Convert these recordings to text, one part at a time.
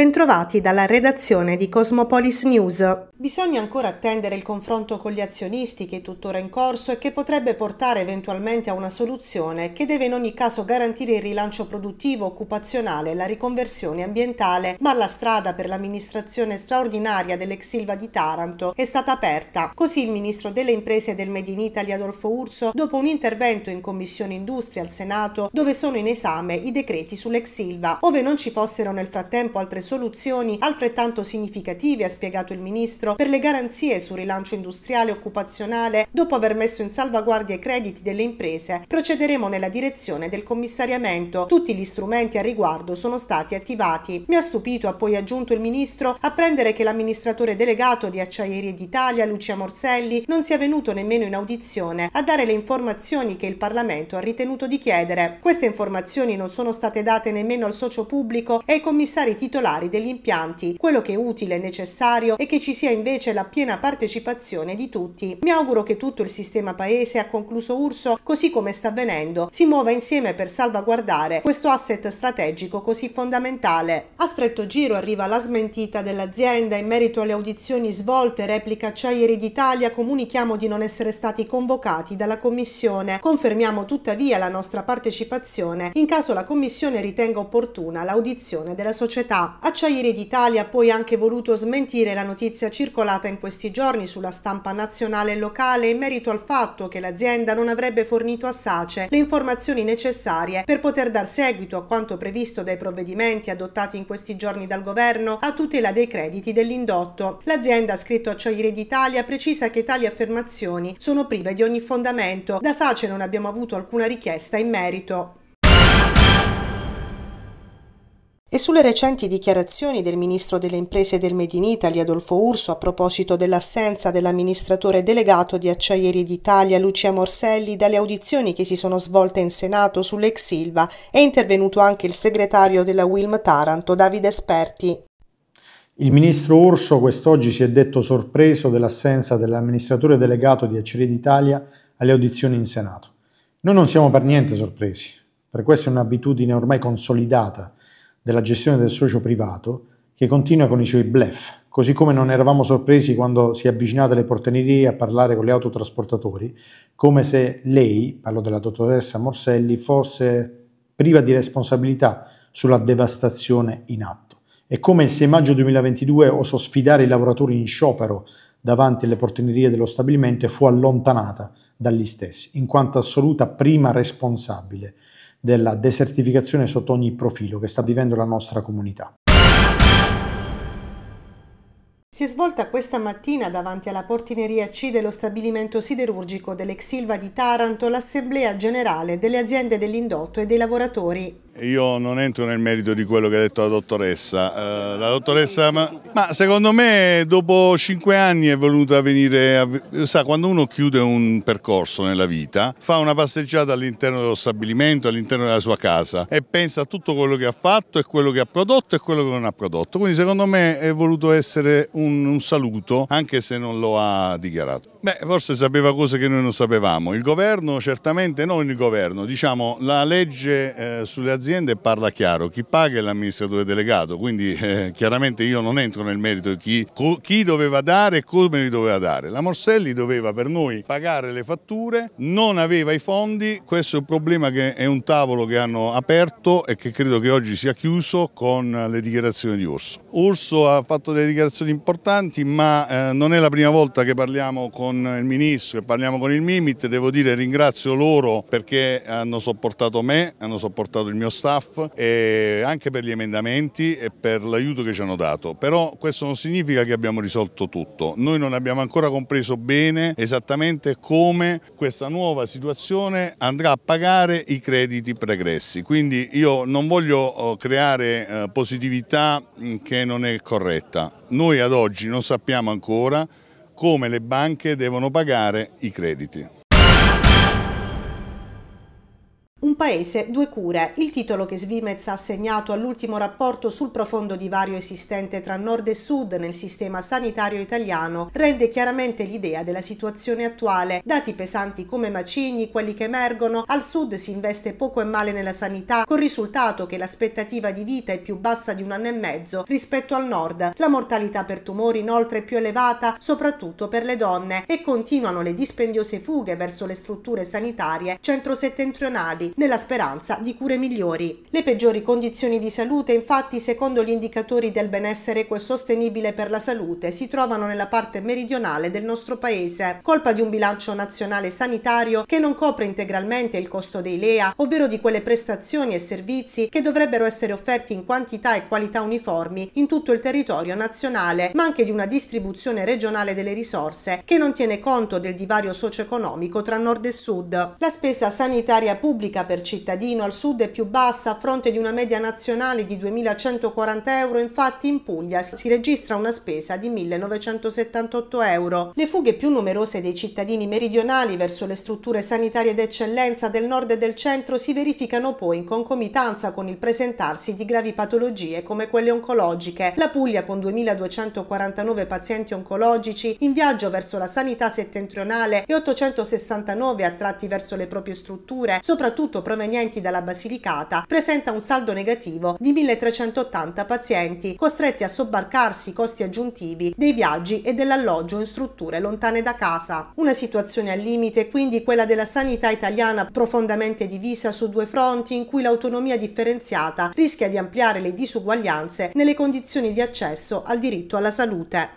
Bentrovati dalla redazione di Cosmopolis News. Bisogna ancora attendere il confronto con gli azionisti che è tuttora in corso e che potrebbe portare eventualmente a una soluzione che deve in ogni caso garantire il rilancio produttivo, occupazionale e la riconversione ambientale, ma la strada per l'amministrazione straordinaria dell'ex Silva di Taranto è stata aperta. Così il ministro delle imprese del Made in Italy Adolfo Urso, dopo un intervento in Commissione Industria al Senato, dove sono in esame i decreti sull'ex Silva, ove non ci fossero nel frattempo altre soluzioni altrettanto significative, ha spiegato il ministro Ministro per le garanzie sul rilancio industriale e occupazionale dopo aver messo in salvaguardia i crediti delle imprese, procederemo nella direzione del commissariamento. Tutti gli strumenti a riguardo sono stati attivati. Mi ha stupito, ha poi aggiunto il Ministro, apprendere che l'amministratore delegato di Acciaierie d'Italia, Lucia Morselli, non sia venuto nemmeno in audizione a dare le informazioni che il Parlamento ha ritenuto di chiedere. Queste informazioni non sono state date nemmeno al socio pubblico e ai commissari titolari degli impianti. Quello che è utile e necessario è che ci sia in invece la piena partecipazione di tutti. Mi auguro che tutto il sistema paese, ha concluso Urso, così come sta avvenendo, si muova insieme per salvaguardare questo asset strategico così fondamentale. A stretto giro arriva la smentita dell'azienda in merito alle audizioni svolte, replica Acciaieri d'Italia, comunichiamo di non essere stati convocati dalla Commissione. Confermiamo tuttavia la nostra partecipazione in caso la Commissione ritenga opportuna l'audizione della società. Acciaieri d'Italia ha poi anche voluto smentire la notizia circa circolata in questi giorni sulla stampa nazionale e locale in merito al fatto che l'azienda non avrebbe fornito a SACE le informazioni necessarie per poter dar seguito a quanto previsto dai provvedimenti adottati in questi giorni dal governo a tutela dei crediti dell'indotto. L'azienda, scritto Acciaierie d'Italia, precisa che tali affermazioni sono prive di ogni fondamento. Da SACE non abbiamo avuto alcuna richiesta in merito. sulle recenti dichiarazioni del ministro delle imprese del Made in Italy Adolfo Urso a proposito dell'assenza dell'amministratore delegato di Acciaieri d'Italia Lucia Morselli dalle audizioni che si sono svolte in Senato sull'ex Silva è intervenuto anche il segretario della Wilm Taranto Davide Sperti. Il ministro Urso quest'oggi si è detto sorpreso dell'assenza dell'amministratore delegato di Acciaieri d'Italia alle audizioni in Senato. Noi non siamo per niente sorpresi, per questo è un'abitudine ormai consolidata della gestione del socio privato che continua con i suoi blef, così come non eravamo sorpresi quando si è avvicinata alle portanerie a parlare con gli autotrasportatori, come se lei, parlo della dottoressa Morselli, fosse priva di responsabilità sulla devastazione in atto. E come il 6 maggio 2022 osò sfidare i lavoratori in sciopero davanti alle portinerie dello stabilimento e fu allontanata dagli stessi, in quanto assoluta prima responsabile della desertificazione sotto ogni profilo che sta vivendo la nostra comunità. Si è svolta questa mattina davanti alla portineria C dello stabilimento siderurgico dell'Exilva di Taranto l'Assemblea Generale delle aziende dell'indotto e dei lavoratori io non entro nel merito di quello che ha detto la dottoressa. Eh, la dottoressa, ma, secondo me dopo cinque anni è voluta venire, a, sa quando uno chiude un percorso nella vita, fa una passeggiata all'interno dello stabilimento, all'interno della sua casa e pensa a tutto quello che ha fatto e quello che ha prodotto e quello che non ha prodotto. Quindi secondo me è voluto essere un, un saluto anche se non lo ha dichiarato. Beh, forse sapeva cose che noi non sapevamo. Il governo, certamente non il governo, diciamo la legge eh, sulle aziende parla chiaro, chi paga è l'amministratore delegato, quindi eh, chiaramente io non entro nel merito di chi, chi, doveva dare e come li doveva dare. La Morselli doveva per noi pagare le fatture, non aveva i fondi, questo è un problema che è un tavolo che hanno aperto e che credo che oggi sia chiuso con le dichiarazioni di Urso. Urso ha fatto delle dichiarazioni importanti ma eh, non è la prima volta che parliamo con con il Ministro, e parliamo con il Mimit, devo dire ringrazio loro perché hanno sopportato me, hanno sopportato il mio staff e anche per gli emendamenti e per l'aiuto che ci hanno dato. Però questo non significa che abbiamo risolto tutto. Noi non abbiamo ancora compreso bene esattamente come questa nuova situazione andrà a pagare i crediti pregressi. Quindi io non voglio eh, creare eh, positività mm, che non è corretta. Noi ad oggi non sappiamo ancora come le banche devono pagare i crediti. paese, due cure, il titolo che Svimez ha assegnato all'ultimo rapporto sul profondo divario esistente tra nord e sud nel sistema sanitario italiano rende chiaramente l'idea della situazione attuale. Dati pesanti come macigni, quelli che emergono, al sud si investe poco e male nella sanità, col risultato che l'aspettativa di vita è più bassa di un anno e mezzo rispetto al nord. La mortalità per tumori inoltre è più elevata, soprattutto per le donne, e continuano le dispendiose fughe verso le strutture sanitarie centro-settentrionali. Nel nella speranza di cure migliori. Le peggiori condizioni di salute, infatti, secondo gli indicatori del benessere equo e sostenibile per la salute, si trovano nella parte meridionale del nostro paese, colpa di un bilancio nazionale sanitario che non copre integralmente il costo dei LEA, ovvero di quelle prestazioni e servizi che dovrebbero essere offerti in quantità e qualità uniformi in tutto il territorio nazionale, ma anche di una distribuzione regionale delle risorse che non tiene conto del divario socio-economico tra nord e sud. La spesa sanitaria pubblica per per cittadino al sud è più bassa, a fronte di una media nazionale di 2.140 euro, infatti in Puglia si registra una spesa di 1.978 euro. Le fughe più numerose dei cittadini meridionali verso le strutture sanitarie d'eccellenza del nord e del centro si verificano poi in concomitanza con il presentarsi di gravi patologie come quelle oncologiche. La Puglia con 2.249 pazienti oncologici in viaggio verso la sanità settentrionale e 869 attratti verso le proprie strutture, soprattutto provenienti dalla Basilicata presenta un saldo negativo di 1380 pazienti costretti a sobbarcarsi i costi aggiuntivi dei viaggi e dell'alloggio in strutture lontane da casa. Una situazione al limite quindi quella della sanità italiana profondamente divisa su due fronti in cui l'autonomia differenziata rischia di ampliare le disuguaglianze nelle condizioni di accesso al diritto alla salute.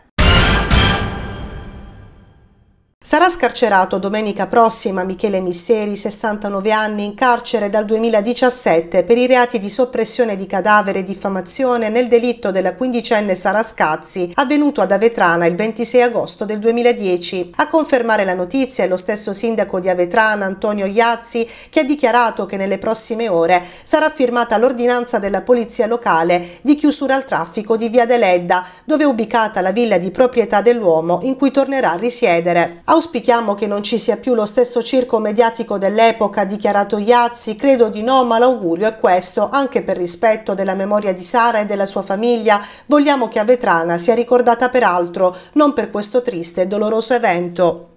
Sarà scarcerato domenica prossima Michele Misseri, 69 anni, in carcere dal 2017 per i reati di soppressione di cadavere e diffamazione nel delitto della quindicenne Sara Scazzi, avvenuto ad Avetrana il 26 agosto del 2010. A confermare la notizia è lo stesso sindaco di Avetrana, Antonio Iazzi, che ha dichiarato che nelle prossime ore sarà firmata l'ordinanza della polizia locale di chiusura al traffico di Via Deledda, dove è ubicata la villa di proprietà dell'uomo in cui tornerà a risiedere. Auspichiamo che non ci sia più lo stesso circo mediatico dell'epoca, ha dichiarato Iazzi. Credo di no, ma l'augurio è questo, anche per rispetto della memoria di Sara e della sua famiglia. Vogliamo che a Vetrana sia ricordata per altro, non per questo triste e doloroso evento.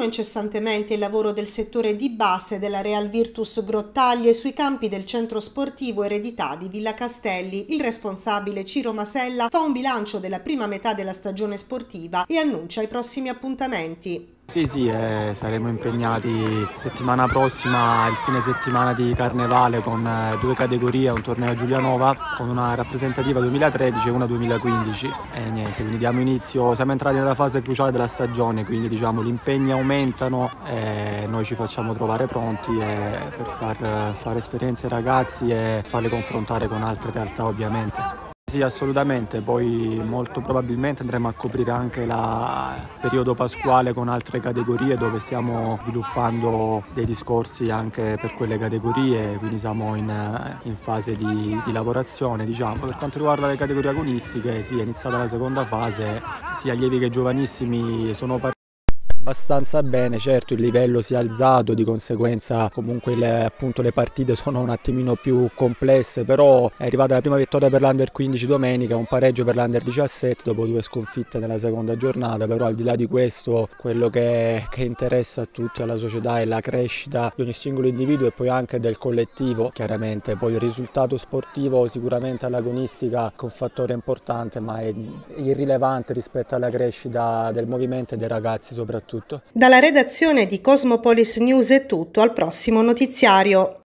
continua incessantemente il lavoro del settore di base della Real Virtus Grottaglie sui campi del centro sportivo Eredità di Villa Castelli. Il responsabile Ciro Masella fa un bilancio della prima metà della stagione sportiva e annuncia i prossimi appuntamenti. Sì, sì, eh, saremo impegnati settimana prossima, il fine settimana di Carnevale con eh, due categorie, un torneo a Giulianova con una rappresentativa 2013 e una 2015 e niente, quindi diamo inizio, siamo entrati nella fase cruciale della stagione, quindi diciamo gli impegni aumentano e noi ci facciamo trovare pronti eh, per far fare esperienze ai ragazzi e farli confrontare con altre realtà ovviamente. Sì, assolutamente, poi molto probabilmente andremo a coprire anche il periodo pasquale con altre categorie dove stiamo sviluppando dei discorsi anche per quelle categorie, quindi siamo in, in fase di, di, lavorazione. Diciamo. Per quanto riguarda le categorie agonistiche, sì, è iniziata la seconda fase, sia allievi che giovanissimi sono partiti abbastanza bene, certo il livello si è alzato, di conseguenza comunque le, appunto, le partite sono un attimino più complesse, però è arrivata la prima vittoria per l'Under 15 domenica, un pareggio per l'Under 17 dopo due sconfitte nella seconda giornata, però al di là di questo quello che, che interessa a tutti, alla società, è la crescita di ogni singolo individuo e poi anche del collettivo, chiaramente poi il risultato sportivo sicuramente all'agonistica è un fattore importante, ma è irrilevante rispetto alla crescita del movimento e dei ragazzi soprattutto tutto. Dalla redazione di Cosmopolis News è tutto, al prossimo notiziario.